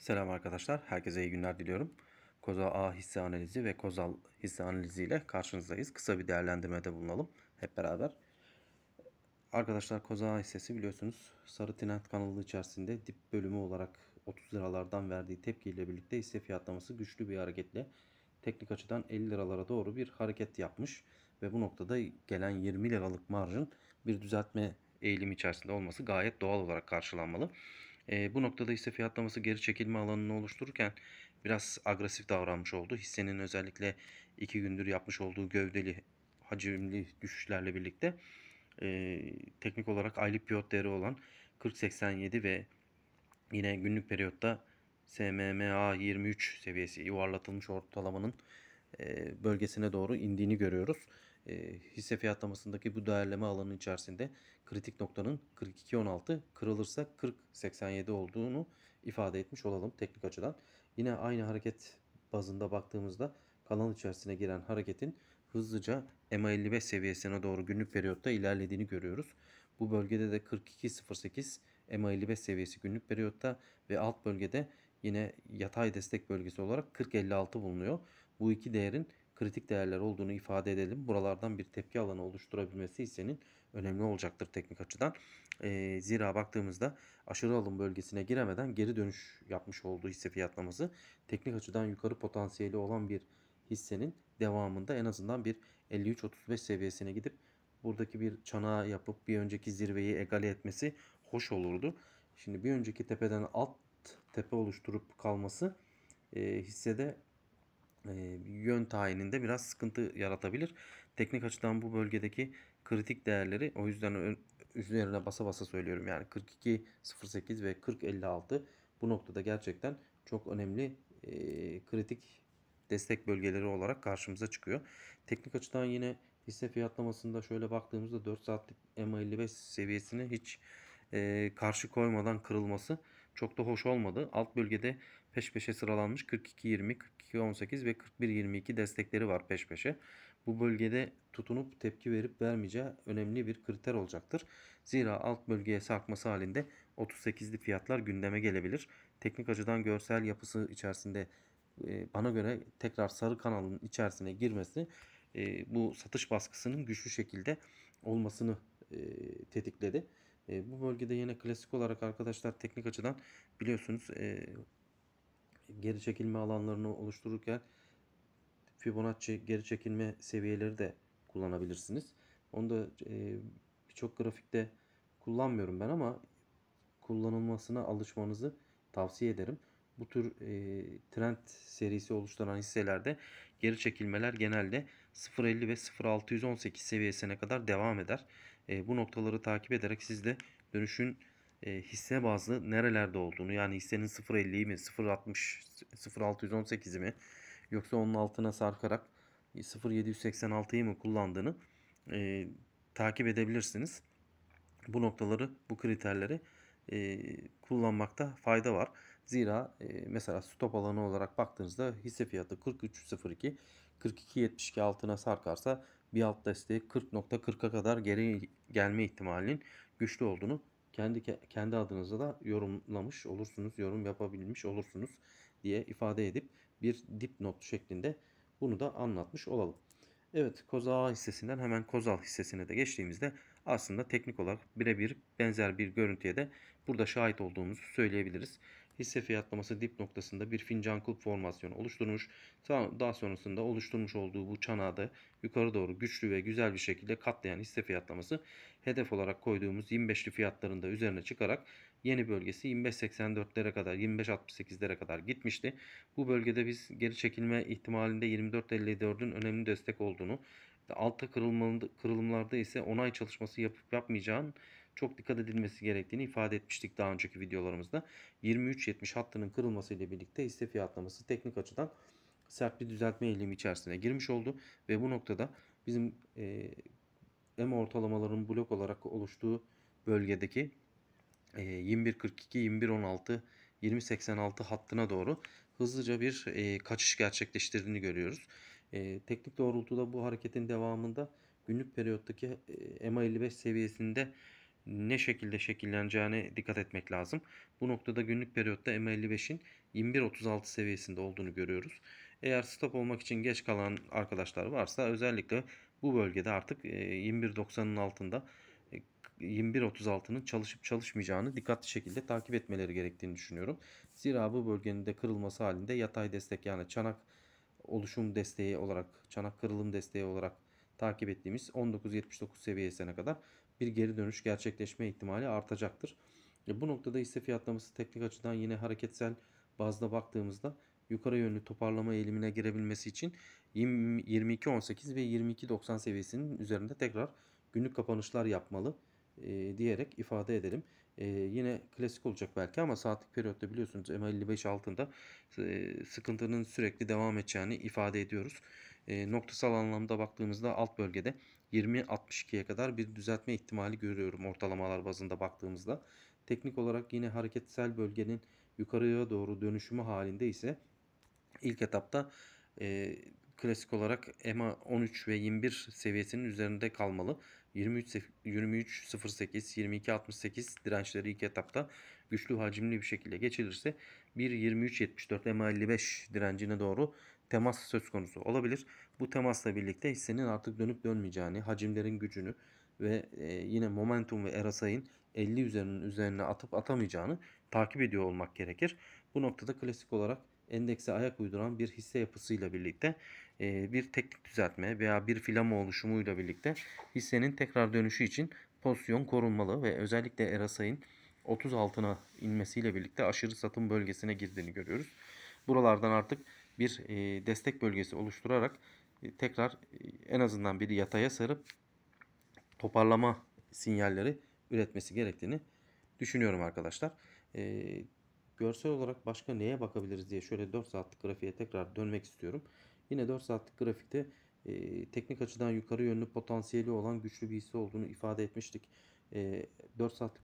Selam arkadaşlar. Herkese iyi günler diliyorum. Koza A hisse analizi ve Kozal hisse analizi ile karşınızdayız. Kısa bir değerlendirmede bulunalım hep beraber. Arkadaşlar Koza A hissesi biliyorsunuz sarı trend kanalı içerisinde dip bölümü olarak 30 liralardan verdiği tepkiyle birlikte hisse fiyatlaması güçlü bir hareketle teknik açıdan 50 liralara doğru bir hareket yapmış ve bu noktada gelen 20 liralık marjın bir düzeltme eğilimi içerisinde olması gayet doğal olarak karşılanmalı. E, bu noktada ise fiyatlaması geri çekilme alanını oluştururken biraz agresif davranmış oldu. Hissenin özellikle 2 gündür yapmış olduğu gövdeli hacimli düşüşlerle birlikte e, teknik olarak aylık piyot değeri olan 40.87 ve yine günlük periyotta SMMA 23 seviyesi yuvarlatılmış ortalamanın e, bölgesine doğru indiğini görüyoruz e, hisse fiyatlamasındaki bu değerleme alanı içerisinde kritik noktanın 42.16 kırılırsa 40.87 olduğunu ifade etmiş olalım teknik açıdan. Yine aynı hareket bazında baktığımızda kanal içerisine giren hareketin hızlıca ma 55 seviyesine doğru günlük periyotta ilerlediğini görüyoruz. Bu bölgede de 42.08 ma 55 seviyesi günlük periyotta ve alt bölgede yine yatay destek bölgesi olarak 40.56 bulunuyor. Bu iki değerin kritik değerler olduğunu ifade edelim. Buralardan bir tepki alanı oluşturabilmesi hissenin önemli olacaktır teknik açıdan. E, zira baktığımızda aşırı alım bölgesine giremeden geri dönüş yapmış olduğu hisse fiyatlaması teknik açıdan yukarı potansiyeli olan bir hissenin devamında en azından bir 53-35 seviyesine gidip buradaki bir çanağı yapıp bir önceki zirveyi egale etmesi hoş olurdu. Şimdi bir önceki tepeden alt tepe oluşturup kalması e, hissede e, yön tayininde biraz sıkıntı yaratabilir. Teknik açıdan bu bölgedeki kritik değerleri o yüzden üzerine basa basa söylüyorum. Yani 42.08 ve 40.56 bu noktada gerçekten çok önemli e, kritik destek bölgeleri olarak karşımıza çıkıyor. Teknik açıdan yine hisse fiyatlamasında şöyle baktığımızda 4 saatlik MA55 seviyesini hiç e, karşı koymadan kırılması çok da hoş olmadı. Alt bölgede peş peşe sıralanmış 42-20, 42-18 ve 41-22 destekleri var peş peşe. Bu bölgede tutunup tepki verip vermeyeceği önemli bir kriter olacaktır. Zira alt bölgeye sarkması halinde 38'li fiyatlar gündeme gelebilir. Teknik açıdan görsel yapısı içerisinde e, bana göre tekrar sarı kanalın içerisine girmesi e, bu satış baskısının güçlü şekilde olmasını e, tetikledi. E, bu bölgede yine klasik olarak arkadaşlar teknik açıdan biliyorsunuz e, geri çekilme alanlarını oluştururken Fibonacci geri çekilme seviyeleri de kullanabilirsiniz. Onu da e, birçok grafikte kullanmıyorum ben ama kullanılmasına alışmanızı tavsiye ederim bu tür e, trend serisi oluşturan hisselerde geri çekilmeler genelde 0.50 ve 0.618 seviyesine kadar devam eder. E, bu noktaları takip ederek siz de dönüşün e, hisse bazlı nerelerde olduğunu yani hissenin 0.50'yi mi 0.60 0.618'i mi yoksa onun altına sarkarak 0.786'yı mı kullandığını e, takip edebilirsiniz. Bu noktaları bu kriterleri e, kullanmakta fayda var. Zira e, mesela stop alanı olarak baktığınızda hisse fiyatı 43.02 42.72 altına sarkarsa bir alt desteği 40.40'a kadar geri gelme ihtimalinin güçlü olduğunu kendi kendi adınıza da yorumlamış olursunuz, yorum yapabilmiş olursunuz diye ifade edip bir dipnot şeklinde bunu da anlatmış olalım. Evet Kozal hissesinden hemen Kozal hissesine de geçtiğimizde aslında teknik olarak birebir benzer bir görüntüye de burada şahit olduğumuzu söyleyebiliriz hisse fiyatlaması dip noktasında bir fincan kulp formasyonu oluşturmuş. Daha sonrasında oluşturmuş olduğu bu çanağı yukarı doğru güçlü ve güzel bir şekilde katlayan hisse fiyatlaması hedef olarak koyduğumuz 25'li fiyatlarında üzerine çıkarak yeni bölgesi 25.84'lere kadar 25.68'lere kadar gitmişti. Bu bölgede biz geri çekilme ihtimalinde 24.54'ün önemli destek olduğunu altta kırılımlarda ise onay çalışması yapıp yapmayacağın çok dikkat edilmesi gerektiğini ifade etmiştik daha önceki videolarımızda. 23.70 hattının kırılması ile birlikte hisse fiyatlaması teknik açıdan sert bir düzeltme eğilimi içerisine girmiş oldu ve bu noktada bizim e, EMA ortalamalarının blok olarak oluştuğu bölgedeki e, 21.42, 21.16, 20.86 hattına doğru hızlıca bir e, kaçış gerçekleştirdiğini görüyoruz. E, teknik doğrultuda bu hareketin devamında günlük periyottaki EMA 55 seviyesinde ne şekilde şekilleneceğine dikkat etmek lazım. Bu noktada günlük periyotta m 55in 21.36 seviyesinde olduğunu görüyoruz. Eğer stop olmak için geç kalan arkadaşlar varsa özellikle bu bölgede artık 21.90'ın e, altında 21.36'nın e, çalışıp çalışmayacağını dikkatli şekilde takip etmeleri gerektiğini düşünüyorum. Zira bu bölgenin de kırılması halinde yatay destek yani çanak oluşum desteği olarak, çanak kırılım desteği olarak takip ettiğimiz 19.79 seviyesine kadar bir geri dönüş gerçekleşme ihtimali artacaktır. E bu noktada ise fiyatlaması teknik açıdan yine hareketsel bazda baktığımızda yukarı yönlü toparlama eğilimine girebilmesi için 22.18 ve 22.90 seviyesinin üzerinde tekrar günlük kapanışlar yapmalı e, diyerek ifade edelim. E, yine klasik olacak belki ama saatlik periyotta biliyorsunuz M55 altında e, sıkıntının sürekli devam edeceğini ifade ediyoruz. E, noktasal anlamda baktığımızda alt bölgede 20-62'ye kadar bir düzeltme ihtimali görüyorum ortalamalar bazında baktığımızda. Teknik olarak yine hareketsel bölgenin yukarıya doğru dönüşümü halinde ise ilk etapta e, klasik olarak EMA 13 ve 21 seviyesinin üzerinde kalmalı. 23 2308 2268 dirençleri ilk etapta güçlü hacimli bir şekilde geçilirse 1 2374 EMA 55 direncine doğru temas söz konusu olabilir. Bu temasla birlikte hissenin artık dönüp dönmeyeceğini, hacimlerin gücünü ve e, yine momentum ve erasayın 50 üzerinin üzerine atıp atamayacağını takip ediyor olmak gerekir. Bu noktada klasik olarak endekse ayak uyduran bir hisse yapısıyla birlikte e, bir teknik düzeltme veya bir filama oluşumuyla birlikte hissenin tekrar dönüşü için pozisyon korunmalı ve özellikle Erasay'ın 30 altına inmesiyle birlikte aşırı satım bölgesine girdiğini görüyoruz. Buralardan artık bir e, destek bölgesi oluşturarak e, tekrar en azından bir yataya sarıp toparlama sinyalleri üretmesi gerektiğini düşünüyorum arkadaşlar görsel olarak başka neye bakabiliriz diye şöyle 4 saatlik grafiğe tekrar dönmek istiyorum. Yine 4 saatlik grafikte e, teknik açıdan yukarı yönlü potansiyeli olan güçlü bir hisse olduğunu ifade etmiştik. E, 4 saatlik